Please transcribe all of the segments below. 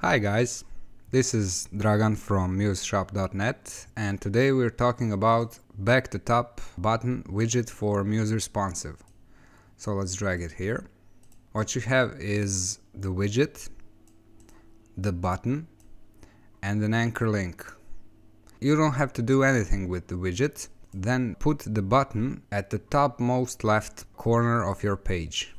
Hi guys, this is Dragan from MuseShop.net and today we're talking about back to top button widget for Muse responsive. So let's drag it here. What you have is the widget the button and an anchor link. You don't have to do anything with the widget, then put the button at the topmost left corner of your page.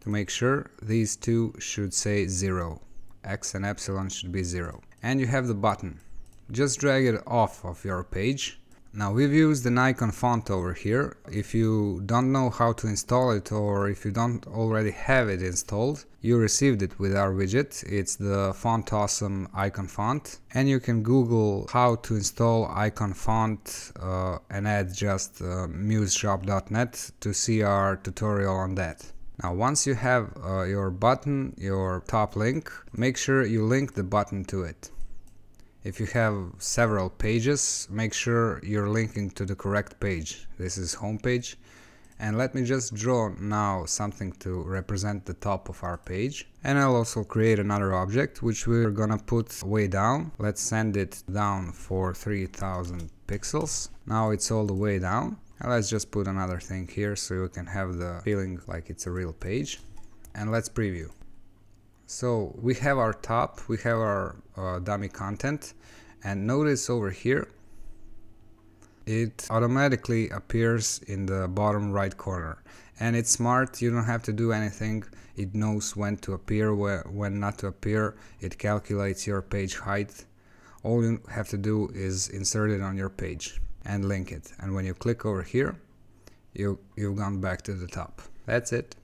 To make sure, these two should say 0. X and epsilon should be 0. And you have the button. Just drag it off of your page now we've used the Nikon font over here. If you don't know how to install it or if you don't already have it installed, you received it with our widget. It's the Font Awesome icon font. And you can Google how to install icon font uh, and add just uh, museshop.net to see our tutorial on that. Now once you have uh, your button, your top link, make sure you link the button to it. If you have several pages, make sure you're linking to the correct page. This is homepage. And let me just draw now something to represent the top of our page. And I'll also create another object, which we're gonna put way down. Let's send it down for 3000 pixels. Now it's all the way down. And let's just put another thing here so you can have the feeling like it's a real page. And let's preview. So we have our top, we have our uh, dummy content and notice over here it automatically appears in the bottom right corner and it's smart you don't have to do anything it knows when to appear when not to appear it calculates your page height all you have to do is insert it on your page and link it and when you click over here you you've gone back to the top that's it